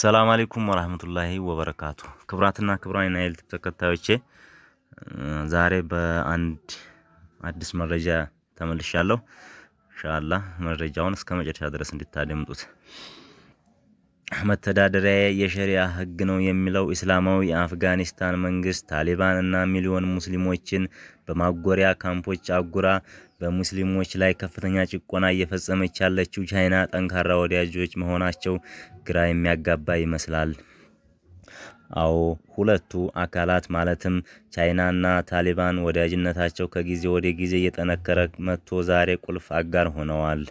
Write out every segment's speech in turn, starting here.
ሰላም አለይኩም ወራህመቱላሂ ወበረካቱ። ክብራትና ክብራን የናይል ተከታዮቼ ዛሬ በአንድ አዲስ መረጃ ተመልሻለሁ። ኢንሻአላህ መረጃውን እስከ መጨረሻ ድረስ እንድታደምጡት። መተዳደሪያ የሸሪያ ህግ ነው የሚለው እስላማዊ የአፍጋኒስታን መንግስት ታሊባን እና ሚሊዮን ሙስሊሞችን በማጎሪያ ካምፖች አጉራ በሙስሊሞች ላይ ከፍተኛ ጭቆና እየፈጸመች ያለችው ቻይና ጠንካራ ወዳጆች መሆናቸው ግራ የሚያጋባ ይመስላል። አዎ ሁለቱ አካላት ማለትም ቻይናና ታሊባን ወዳጅነታቸው ከጊዜ ወደ ጊዜ እየጠነከረ መጥቶ ዛሬ ቁልፍ አጋር ሆነዋል።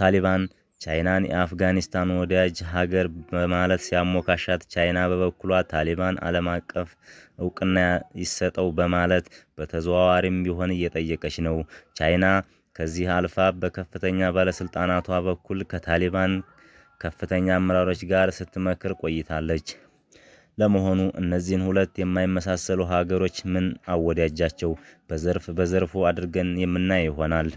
ታሊባን ቻይናን የአፍጋኒስታን ወዳጅ ሀገር በማለት ሲያሞካሻት፣ ቻይና በበኩሏ ታሊባን ዓለም አቀፍ እውቅና ይሰጠው በማለት በተዘዋዋሪም ቢሆን እየጠየቀች ነው። ቻይና ከዚህ አልፋ በከፍተኛ ባለስልጣናቷ በኩል ከታሊባን ከፍተኛ አመራሮች ጋር ስትመክር ቆይታለች። ለመሆኑ እነዚህን ሁለት የማይመሳሰሉ ሀገሮች ምን አወዳጃቸው? በዘርፍ በዘርፉ አድርገን የምናይ ይሆናል።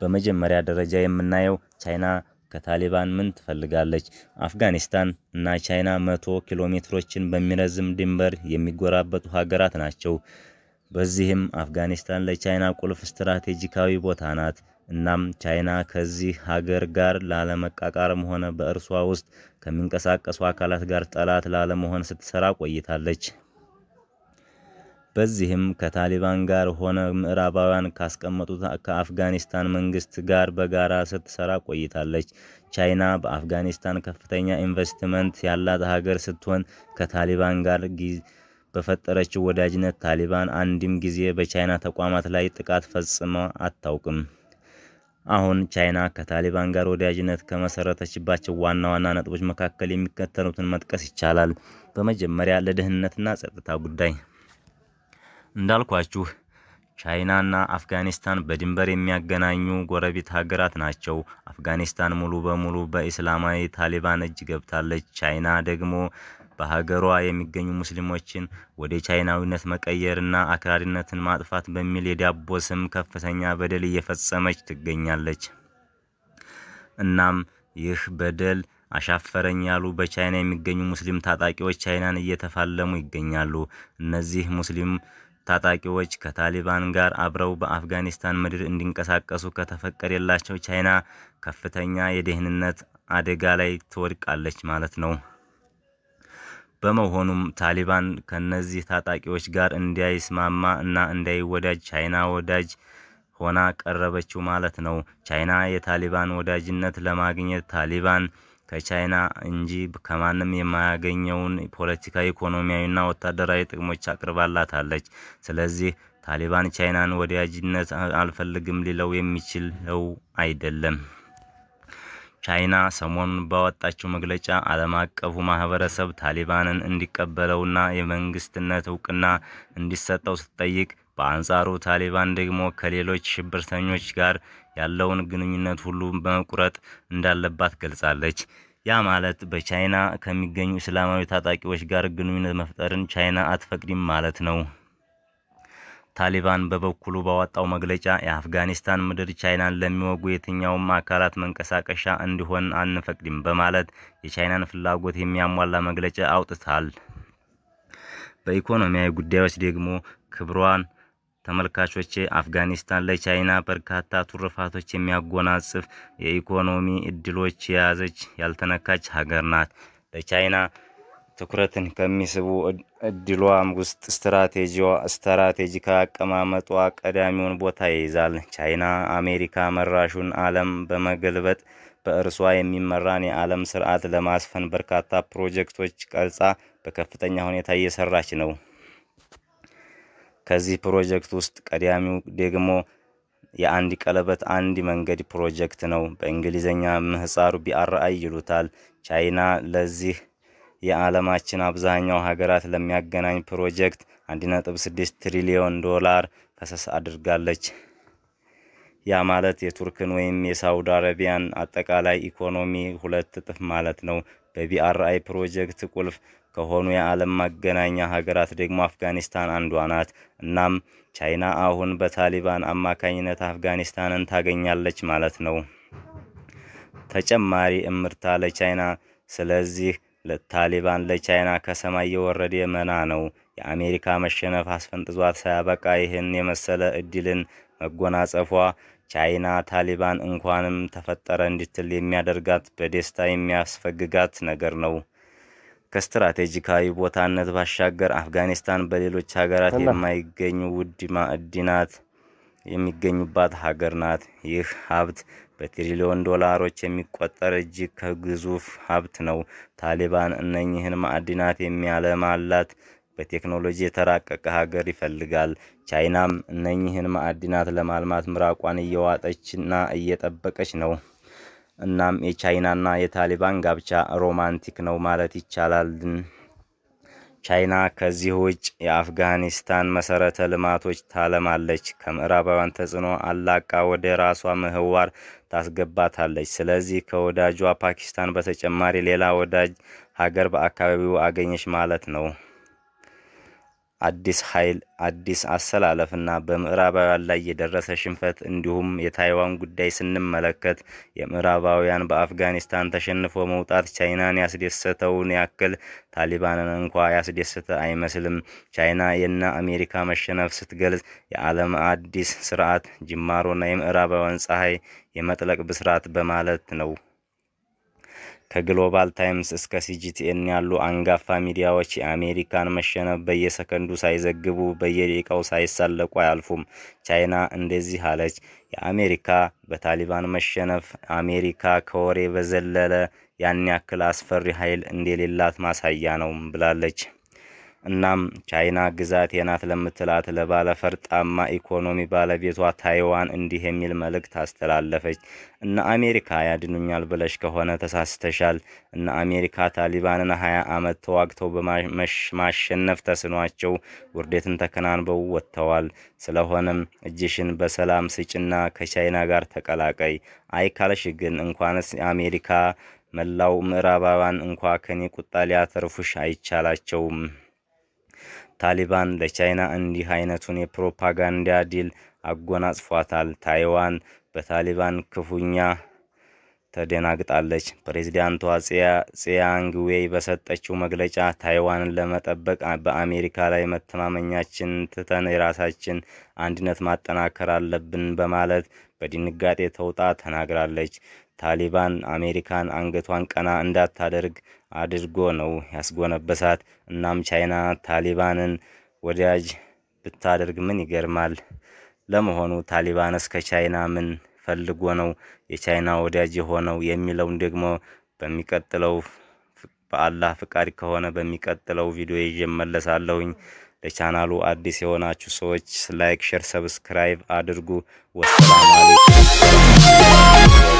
በመጀመሪያ ደረጃ የምናየው ቻይና ከታሊባን ምን ትፈልጋለች? አፍጋኒስታን እና ቻይና መቶ ኪሎ ሜትሮችን በሚረዝም ድንበር የሚጎራበቱ ሀገራት ናቸው። በዚህም አፍጋኒስታን ለቻይና ቁልፍ ስትራቴጂካዊ ቦታ ናት። እናም ቻይና ከዚህ ሀገር ጋር ላለመቃቃርም ሆነ በእርሷ ውስጥ ከሚንቀሳቀሱ አካላት ጋር ጠላት ላለመሆን ስትሰራ ቆይታለች። በዚህም ከታሊባን ጋር ሆነ ምዕራባውያን ካስቀመጡት ከአፍጋኒስታን መንግስት ጋር በጋራ ስትሰራ ቆይታለች። ቻይና በአፍጋኒስታን ከፍተኛ ኢንቨስትመንት ያላት ሀገር ስትሆን ከታሊባን ጋር በፈጠረችው ወዳጅነት ታሊባን አንድም ጊዜ በቻይና ተቋማት ላይ ጥቃት ፈጽማ አታውቅም። አሁን ቻይና ከታሊባን ጋር ወዳጅነት ከመሰረተችባቸው ዋና ዋና ነጥቦች መካከል የሚከተሉትን መጥቀስ ይቻላል። በመጀመሪያ ለደህንነትና ጸጥታ ጉዳይ እንዳልኳችሁ ቻይናና አፍጋኒስታን በድንበር የሚያገናኙ ጎረቤት ሀገራት ናቸው። አፍጋኒስታን ሙሉ በሙሉ በኢስላማዊ ታሊባን እጅ ገብታለች። ቻይና ደግሞ በሀገሯ የሚገኙ ሙስሊሞችን ወደ ቻይናዊነት መቀየርና አክራሪነትን ማጥፋት በሚል የዳቦ ስም ከፍተኛ በደል እየፈጸመች ትገኛለች። እናም ይህ በደል አሻፈረኝ ያሉ በቻይና የሚገኙ ሙስሊም ታጣቂዎች ቻይናን እየተፋለሙ ይገኛሉ። እነዚህ ሙስሊም ታጣቂዎች ከታሊባን ጋር አብረው በአፍጋኒስታን ምድር እንዲንቀሳቀሱ ከተፈቀደላቸው ቻይና ከፍተኛ የደህንነት አደጋ ላይ ትወድቃለች ማለት ነው። በመሆኑም ታሊባን ከነዚህ ታጣቂዎች ጋር እንዳይስማማ እና እንዳይወዳጅ ቻይና ወዳጅ ሆና ቀረበችው ማለት ነው። ቻይና የታሊባን ወዳጅነት ለማግኘት ታሊባን ከቻይና እንጂ ከማንም የማያገኘውን ፖለቲካዊ፣ ኢኮኖሚያዊና ወታደራዊ ጥቅሞች አቅርባላታለች። ስለዚህ ታሊባን ቻይናን ወዳጅነት አልፈልግም ሊለው የሚችለው አይደለም። ቻይና ሰሞኑን ባወጣችው መግለጫ ዓለም አቀፉ ማህበረሰብ ታሊባንን እንዲቀበለውና የመንግስትነት እውቅና እንዲሰጠው ስትጠይቅ በአንጻሩ ታሊባን ደግሞ ከሌሎች ሽብርተኞች ጋር ያለውን ግንኙነት ሁሉ በመቁረጥ እንዳለባት ገልጻለች። ያ ማለት በቻይና ከሚገኙ እስላማዊ ታጣቂዎች ጋር ግንኙነት መፍጠርን ቻይና አትፈቅድም ማለት ነው። ታሊባን በበኩሉ ባወጣው መግለጫ የአፍጋኒስታን ምድር ቻይናን ለሚወጉ የትኛውም አካላት መንቀሳቀሻ እንዲሆን አንፈቅድም በማለት የቻይናን ፍላጎት የሚያሟላ መግለጫ አውጥታል። በኢኮኖሚያዊ ጉዳዮች ደግሞ ክብሯን ተመልካቾቼ አፍጋኒስታን ለቻይና በርካታ ቱርፋቶች የሚያጎናጽፍ የኢኮኖሚ እድሎች የያዘች ያልተነካች ሀገር ናት። ለቻይና ትኩረትን ከሚስቡ እድሏም ውስጥ ስትራቴጂካ አቀማመጧ ቀዳሚውን ቦታ ይይዛል። ቻይና አሜሪካ መራሹን ዓለም በመገልበጥ በእርሷ የሚመራን የዓለም ስርዓት ለማስፈን በርካታ ፕሮጀክቶች ቀርጻ በከፍተኛ ሁኔታ እየሰራች ነው። ከዚህ ፕሮጀክት ውስጥ ቀዳሚው ደግሞ የአንድ ቀለበት አንድ መንገድ ፕሮጀክት ነው። በእንግሊዝኛ ምህፃሩ ቢአርአይ ይሉታል። ቻይና ለዚህ የዓለማችን አብዛኛው ሀገራት ለሚያገናኝ ፕሮጀክት 1.6 ትሪሊዮን ዶላር ፈሰስ አድርጋለች። ያ ማለት የቱርክን ወይም የሳውዲ አረቢያን አጠቃላይ ኢኮኖሚ ሁለት እጥፍ ማለት ነው። በቢአርአይ ፕሮጀክት ቁልፍ ከሆኑ የዓለም መገናኛ ሀገራት ደግሞ አፍጋኒስታን አንዷ ናት። እናም ቻይና አሁን በታሊባን አማካኝነት አፍጋኒስታንን ታገኛለች ማለት ነው። ተጨማሪ እምርታ ለቻይና። ስለዚህ ታሊባን ለቻይና ከሰማይ የወረደ መና ነው። የአሜሪካ መሸነፍ አስፈንጥዟት ሳያበቃ ይህን የመሰለ እድልን መጎናጸፏ ቻይና ታሊባን እንኳንም ተፈጠረ እንድትል የሚያደርጋት በደስታ የሚያስፈግጋት ነገር ነው። ከስትራቴጂካዊ ቦታነት ባሻገር አፍጋኒስታን በሌሎች ሀገራት የማይገኙ ውድ ማዕድናት የሚገኙባት ሀገር ናት። ይህ ሀብት በትሪሊዮን ዶላሮች የሚቆጠር እጅግ ከግዙፍ ሀብት ነው። ታሊባን እነኝህን ማዕድናት የሚያለማላት በቴክኖሎጂ የተራቀቀ ሀገር ይፈልጋል። ቻይናም እነኚህን ማዕድናት ለማልማት ምራቋን እየዋጠችና እየጠበቀች ነው። እናም የቻይናና የታሊባን ጋብቻ ሮማንቲክ ነው ማለት ይቻላል። ቻይና ከዚህ ውጭ የአፍጋኒስታን መሰረተ ልማቶች ታለማለች። ከምዕራባውያን ተጽዕኖ አላቃ ወደ ራሷ ምህዋር ታስገባታለች። ስለዚህ ከወዳጇ ፓኪስታን በተጨማሪ ሌላ ወዳጅ ሀገር በአካባቢው አገኘች ማለት ነው። አዲስ ኃይል፣ አዲስ አሰላለፍና በምዕራባውያን ላይ የደረሰ ሽንፈት እንዲሁም የታይዋን ጉዳይ ስንመለከት የምዕራባውያን በአፍጋኒስታን ተሸንፎ መውጣት ቻይናን ያስደሰተውን ያክል ታሊባንን እንኳ ያስደሰተ አይመስልም። ቻይና የነ አሜሪካ መሸነፍ ስትገልጽ የዓለም አዲስ ስርዓት ጅማሮና የምዕራባውያን ፀሐይ የመጥለቅ ብስራት በማለት ነው። ከግሎባል ታይምስ እስከ ሲጂቲኤን ያሉ አንጋፋ ሚዲያዎች የአሜሪካን መሸነፍ በየሰከንዱ ሳይዘግቡ በየደቂቃው ሳይሳለቁ አያልፉም። ቻይና እንደዚህ አለች፣ የአሜሪካ በታሊባን መሸነፍ አሜሪካ ከወሬ በዘለለ ያን ያክል አስፈሪ ኃይል እንደሌላት ማሳያ ነው ብላለች። እናም ቻይና ግዛት ናት ለምትላት ለባለፈርጣማ ኢኮኖሚ ባለቤቷ ታይዋን እንዲህ የሚል መልእክት አስተላለፈች። እነ አሜሪካ ያድኑኛል ብለሽ ከሆነ ተሳስተሻል። እነ አሜሪካ ታሊባንን ሀያ ዓመት ተዋግተው ማሸነፍ ተስኗቸው ውርደትን ተከናንበው ወጥተዋል። ስለሆነም እጅሽን በሰላም ስጭና ከቻይና ጋር ተቀላቀይ። አይ ግን እንኳንስ አሜሪካ መላው ምዕራባውያን እንኳ ከኔ ቁጣ ሊያተርፉሽ አይቻላቸውም። ታሊባን ለቻይና እንዲህ አይነቱን የፕሮፓጋንዳ ድል አጎናጽፏታል። ታይዋን በታሊባን ክፉኛ ተደናግጣለች። ፕሬዚዳንቷ ጽያንግ ዌይ በሰጠችው መግለጫ ታይዋንን ለመጠበቅ በአሜሪካ ላይ መተማመኛችን ትተን የራሳችን አንድነት ማጠናከር አለብን በማለት በድንጋጤ ተውጣ ተናግራለች። ታሊባን አሜሪካን አንገቷን ቀና እንዳታደርግ አድርጎ ነው ያስጎነበሳት። እናም ቻይና ታሊባንን ወዳጅ ብታደርግ ምን ይገርማል? ለመሆኑ ታሊባንስ ከቻይና ምን ፈልጎ ነው የቻይና ወዳጅ የሆነው የሚለውን ደግሞ በሚቀጥለው በአላህ ፍቃድ ከሆነ በሚቀጥለው ቪዲዮ ይዤ ለቻናሉ አዲስ የሆናችሁ ሰዎች ላይክ፣ ሸር፣ ሰብስክራይብ አድርጉ። ወሰላም አለይኩም።